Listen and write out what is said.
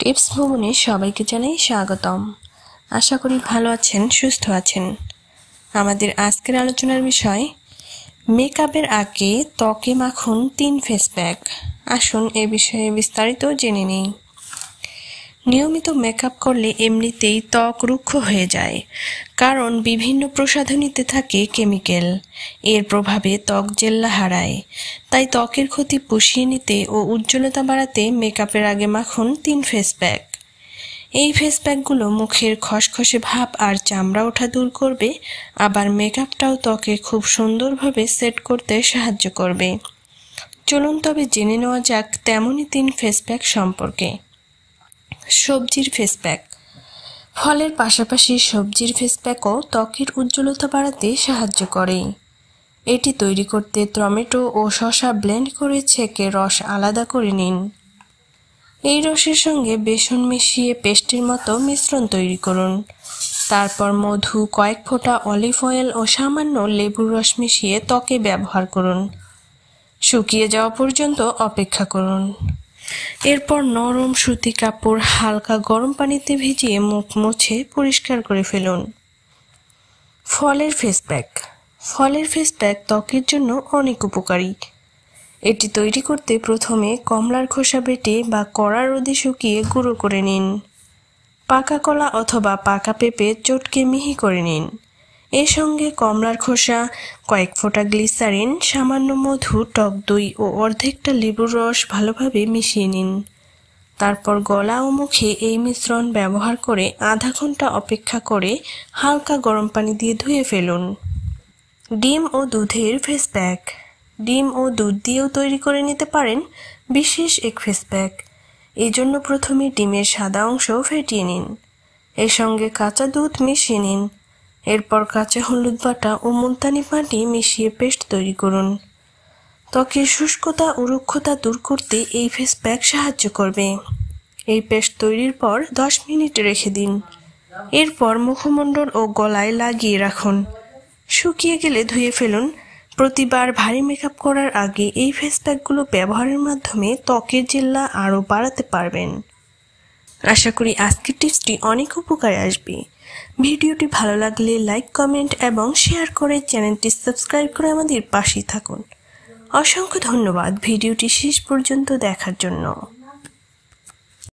tips ভ্রমণে সবাইকে জানাই স্বাগতম আশা করি ভালো আছেন সুস্থ আছেন আমাদের আজকের আলোচনার বিষয় মেকআপের আগে ত্বকে মাখুন তিন ফেস প্যাক আসুন এ বিষয়ে বিস্তারিত জেনে নিই নিয়মিত মেকআপ করলে এমনিতেই ত্বক রুক্ষ হয়ে যায় কারণ বিভিন্ন প্রসাধনীতে থাকে কেমিক্যাল এর প্রভাবে ত্বক জেল্লা হারায় তাই ত্বকের ক্ষতি পুষিয়ে নিতে ও উজ্জ্বলতা বাড়াতে মেকআপের আগে মাখুন তিন ফেস প্যাক এই ফেস প্যাকগুলো মুখের খসখসে ভাব আর চামড়া ওঠা দূর করবে আবার মেকআপটাও ত্বকে খুব সুন্দরভাবে সেট করতে সাহায্য করবে চলুন তবে জেনে নেওয়া যাক তেমনই তিন ফেস প্যাক সম্পর্কে সবজির ফেস প্যাক ফলের পাশাপাশি সবজির ফেস প্যাকও ত্বকের উজ্জ্বলতা বাড়াতে সাহায্য করে এটি তৈরি করতে টমেটো ও শসা ব্লেন্ড করে ছেঁকে রস আলাদা করে নিন এই রসের সঙ্গে বেসন মিশিয়ে পেস্টের মতো মিশ্রণ তৈরি করুন তারপর মধু কয়েক ফোঁটা অলিভ অয়েল ও সামান্য লেবুর রস মিশিয়ে ত্বকে ব্যবহার করুন শুকিয়ে যাওয়া পর্যন্ত অপেক্ষা করুন এরপর নরম সুতি কাপড় হালকা গরম পানিতে ভিজিয়ে মুখ মুছে পরিষ্কার করে ফেলুন ফলের ফেস প্যাক ফলের ফেস প্যাক ত্বকের জন্য অনেক উপকারী এটি তৈরি করতে প্রথমে কমলার খোসা বেটে বা কড়া রোদে শুকিয়ে গুঁড়ো করে নিন পাকা কলা অথবা পাকা পেঁপে চটকে মিহি করে নিন এর সঙ্গে কমলার খোসা কয়েক ফোঁটা গ্লিসারিন সামান্য মধু টক দই ও অর্ধেকটা লেবুর রস ভালোভাবে মিশিয়ে নিন তারপর গলা ও মুখে এই মিশ্রণ ব্যবহার করে আধা ঘন্টা অপেক্ষা করে হালকা গরম পানি দিয়ে ধুয়ে ফেলুন ডিম ও দুধের ফেস প্যাক ডিম ও দুধ দিয়েও তৈরি করে নিতে পারেন বিশেষ এক ফেস প্যাক এই জন্য প্রথমে ডিমের সাদা অংশ ফেটিয়ে নিন এর সঙ্গে কাঁচা দুধ মিশিয়ে নিন এরপর কাঁচা হলুদ বাটা ও মুলতানি পাটি মিশিয়ে পেস্ট তৈরি করুন ত্বকের শুষ্কতা ও রুক্ষতা দূর করতে এই ফেস প্যাক সাহায্য করবে এই পেস্ট তৈরির পর দশ মিনিট রেখে দিন এরপর মুখমণ্ডল ও গলায় লাগিয়ে রাখুন শুকিয়ে গেলে ধুয়ে ফেলুন প্রতিবার ভারী মেকআপ করার আগে এই ফেস প্যাকগুলো ব্যবহারের মাধ্যমে ত্বকের জেল্লা আরও বাড়াতে পারবেন আশা করি আজকের টিপসটি অনেক উপকারে আসবে ভিডিওটি ভালো লাগলে লাইক কমেন্ট এবং শেয়ার করে চ্যানেলটি সাবস্ক্রাইব করে আমাদের পাশেই থাকুন অসংখ্য ধন্যবাদ ভিডিওটি শেষ পর্যন্ত দেখার জন্য